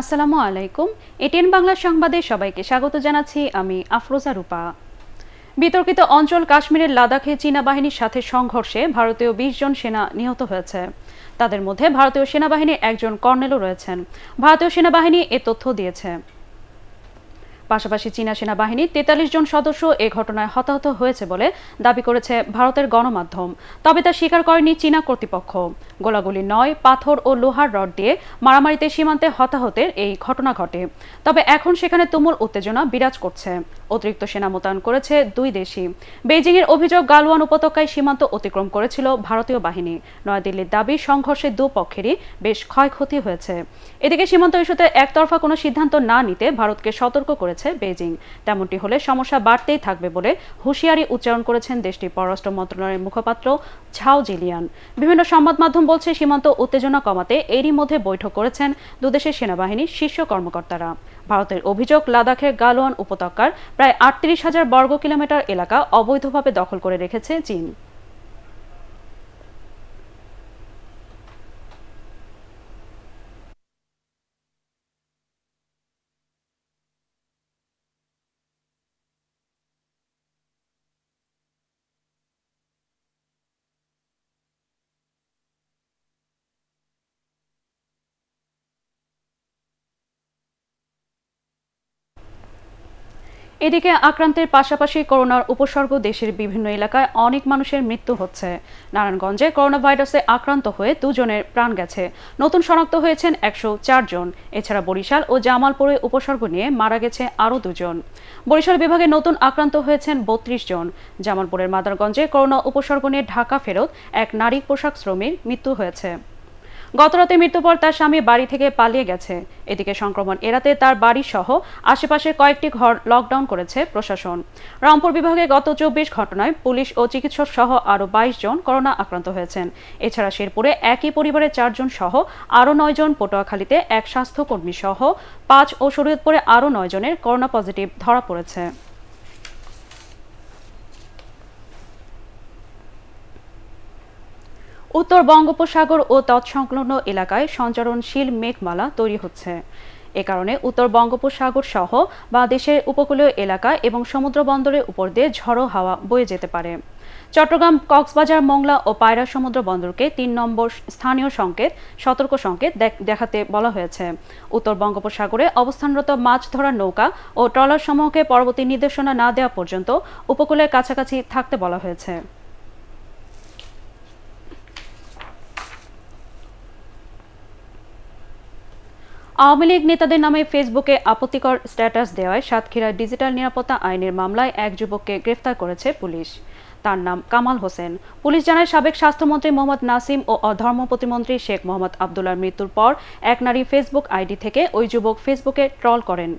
আসসালামু আলাইকুম এটিএন বাংলা সংবাদে সবাইকে স্বাগত জানাচ্ছি আমি আফরোজা রূপা বিতর্কিত অঞ্চল কাশ্মীরের লাদাখে চীনা বাহিনীর সাথে সংঘর্ষে ভারতীয় বিশ জন সেনা নিহত হয়েছে তাদের মধ্যে ভারতীয় সেনাবাহিনীর একজন কর্নেলও রয়েছেন ভারতীয় সেনাবাহিনী এ তথ্য দিয়েছে পাশাপাশি চীনা সেনাবাহিনী তেতাল্লিশ জন সদস্য এ ঘটনায় হতাহত হয়েছে বলে দাবি করেছে ভারতের গণমাধ্যম তবে তা স্বীকার করেনি চীনা কর্তৃপক্ষ গোলাগুলি নয় পাথর ও লোহার রড দিয়ে মারামারিতে সীমান্তে হতাহতের এই ঘটনা ঘটে তবে এখন সেখানে তুমুল উত্তেজনা বিরাজ করছে অতিরিক্ত সেনা মোতায়েন করেছে দুই দেশই এর অভিযোগ গালওয়ান উপত্যকায় সীমান্ত অতিক্রম করেছিল ভারতীয় বাহিনী নয়াদিল্লির দাবি সংঘর্ষে দুপক্ষেরই বেশ ক্ষয়ক্ষতি হয়েছে এদিকে সীমান্ত ইস্যুতে একতরফা কোনো সিদ্ধান্ত না নিতে ভারতকে সতর্ক করেছে বেজিং তেমনটি হলে সমস্যা বাড়তেই থাকবে বলে হুঁশিয়ারি উচ্চারণ করেছেন দেশটির পররাষ্ট্র মন্ত্রণালয়ের মুখপাত্র ঝাও জিলিয়ান বিভিন্ন সংবাদ মাধ্যম বলছে সীমান্ত উত্তেজনা কমাতে এরই মধ্যে বৈঠক করেছেন দুদেশের সেনাবাহিনীর শীর্ষ কর্মকর্তারা ভারতের অভিযোগ লাদাখের গালোয়ান উপত্যকার প্রায় আটত্রিশ হাজার বর্গ কিলোমিটার এলাকা অবৈধভাবে দখল করে রেখেছে চীন এদিকে আক্রান্তের পাশাপাশি করোনার উপসর্গ দেশের বিভিন্ন এলাকায় অনেক মানুষের মৃত্যু হচ্ছে নারায়ণগঞ্জে করোনা ভাইরাসে আক্রান্ত হয়ে দুজনের প্রাণ গেছে নতুন শনাক্ত হয়েছেন একশো জন এছাড়া বরিশাল ও জামালপুরে উপসর্গ নিয়ে মারা গেছে আরও দুজন বরিশাল বিভাগে নতুন আক্রান্ত হয়েছেন বত্রিশ জন জামালপুরের মাদারগঞ্জে করোনা উপসর্গ নিয়ে ঢাকা ফেরত এক নারী পোশাক শ্রমিক মৃত্যু হয়েছে গতরাতে মৃত্যুর পর তার স্বামী বাড়ি থেকে পালিয়ে গেছে এদিকে সংক্রমণ এড়াতে তার বাড়ি সহ আশেপাশের কয়েকটি ঘর লকডাউন করেছে প্রশাসন রংপুর বিভাগে গত চব্বিশ ঘটনায় পুলিশ ও চিকিৎসক সহ আরও বাইশ জন করোনা আক্রান্ত হয়েছেন এছাড়া শেরপুরে একই পরিবারের চারজন সহ আরও নয়জন পটুয়াখালীতে এক স্বাস্থ্যকর্মী সহ পাঁচ ও শরীয়তপুরে আরও নয়জনের করোনা পজিটিভ ধরা পড়েছে উত্তর বঙ্গোপসাগর ও তৎসংলগ্ন এলাকায় সঞ্চরণশীল মেঘমালা তৈরি হচ্ছে এ কারণে উত্তর বঙ্গোপসাগর সহ বা দেশের উপকূলীয় এলাকা এবং সমুদ্র বন্দরের উপর দিয়ে ঝড়ো হাওয়া বয়ে যেতে পারে চট্টগ্রাম কক্সবাজার মংলা ও পায়রা সমুদ্র বন্দরকে তিন নম্বর স্থানীয় সংকেত সতর্ক সংকেত দেখাতে বলা হয়েছে উত্তর বঙ্গোপসাগরে অবস্থানরত মাছ ধরার নৌকা ও ট্রলার সমূহকে পরবর্তী নির্দেশনা না দেওয়া পর্যন্ত উপকূলের কাছাকাছি থাকতে বলা হয়েছে আওয়ামী লীগ নেতাদের নামে ফেসবুকে আপত্তিকর স্ট্যাটাস দেওয়ায় সাতক্ষীরা ডিজিটাল নিরাপত্তা আইনের মামলায় এক যুবককে গ্রেফতার করেছে পুলিশ তার নাম কামাল হোসেন পুলিশ জানায় সাবেক স্বাস্থ্যমন্ত্রী মোহাম্মদ নাসিম ও ধর্ম প্রতিমন্ত্রী শেখ মোহাম্মদ আবদুল্লার মৃত্যুর পর এক নারী ফেসবুক আইডি থেকে ওই যুবক ফেসবুকে ট্রল করেন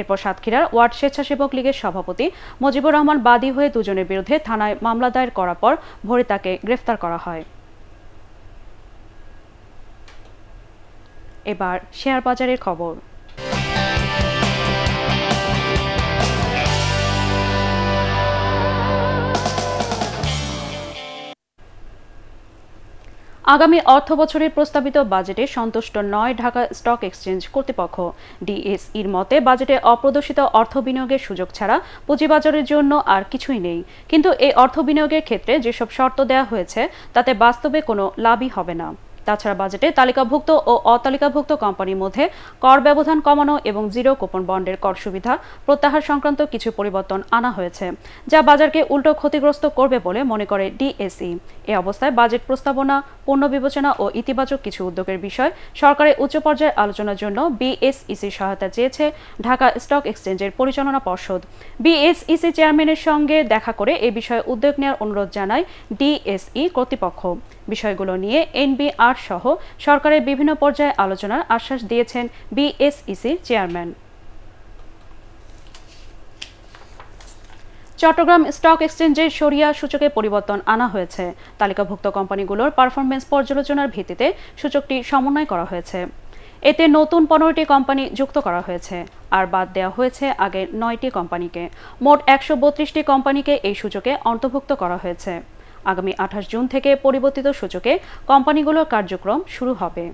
এরপর সাতক্ষীরার ওয়ার্ড স্বেচ্ছাসেবক লীগের সভাপতি মুজিবুর রহমান বাদী হয়ে দুজনের বিরুদ্ধে থানায় মামলা দায়ের করার পর ভোরে তাকে গ্রেফতার করা হয় এবার শেয়ার বাজারের খবর আগামী অর্থ বছরের প্রস্তাবিত বাজেটে সন্তুষ্ট নয় ঢাকা স্টক এক্সচেঞ্জ কর্তৃপক্ষ ডিএসইর মতে বাজেটে অপ্রদর্শিত অর্থ বিনিয়োগের সুযোগ ছাড়া পুঁজিবাজারের জন্য আর কিছুই নেই কিন্তু এই অর্থ বিনিয়োগের ক্ষেত্রে যেসব শর্ত দেওয়া হয়েছে তাতে বাস্তবে কোনো লাভই হবে না তাছাড়া বাজেটে তালিকাভুক্ত ও অতালিকাভুক্ত কোম্পানির মধ্যে কর ব্যবধান কমানো এবং জিরো কোপন বন্ডের কর সুবিধা প্রত্যাহার সংক্রান্ত কিছু পরিবর্তন আনা হয়েছে যা বাজারকে উল্টো ক্ষতিগ্রস্ত করবে বলে মনে করে ডিএসই এ অবস্থায় বাজেট প্রস্তাবনা পূর্ণ বিবেচনা ও ইতিবাচক কিছু উদ্যোগের বিষয় সরকারের উচ্চ পর্যায়ে আলোচনার জন্য বিএসইসি সহায়তা চেয়েছে ঢাকা স্টক এক্সচেঞ্জের পরিচালনা পর্ষদ বিএসইসি চেয়ারম্যানের সঙ্গে দেখা করে এ বিষয়ে উদ্যোগ নেওয়ার অনুরোধ জানায় ডিএসই কর্তৃপক্ষ বিষয়গুলো নিয়ে এনবিআর সহ সরকারের বিভিন্ন পর্যায়ে আলোচনার আশ্বাস দিয়েছেন বিএসইসির চেয়ারম্যান চট্টগ্রাম স্টক এক্সচেঞ্জে সরিয়া সূচকে পরিবর্তন আনা হয়েছে তালিকাভুক্ত কোম্পানিগুলোর পারফরমেন্স পর্যালোচনার ভিত্তিতে সূচকটি সমন্বয় করা হয়েছে এতে নতুন পনেরোটি কোম্পানি যুক্ত করা হয়েছে আর বাদ দেওয়া হয়েছে আগের নয়টি কোম্পানিকে মোট একশো কোম্পানিকে এই সূচকে অন্তর্ভুক্ত করা হয়েছে আগামী আঠাশ জুন থেকে পরিবর্তিত সূচকে কোম্পানিগুলোর কার্যক্রম শুরু হবে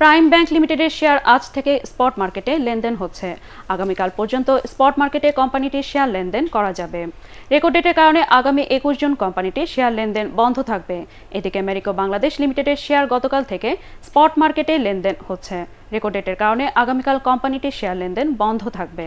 প্রাইম ব্যাংক লিমিটেডের শেয়ার আজ থেকে স্পট মার্কেটে লেনদেন হচ্ছে আগামীকাল পর্যন্ত স্পট মার্কেটে কোম্পানিটির শেয়ার লেনদেন করা যাবে রেকর্ড ডেটের কারণে আগামী একুশ জুন কোম্পানিটির শেয়ার লেনদেন বন্ধ থাকবে এদিকে মেরিকো বাংলাদেশ লিমিটেডের শেয়ার গতকাল থেকে স্পট মার্কেটে লেনদেন হচ্ছে রেকর্ড ডেটের কারণে আগামীকাল কোম্পানিটির শেয়ার লেনদেন বন্ধ থাকবে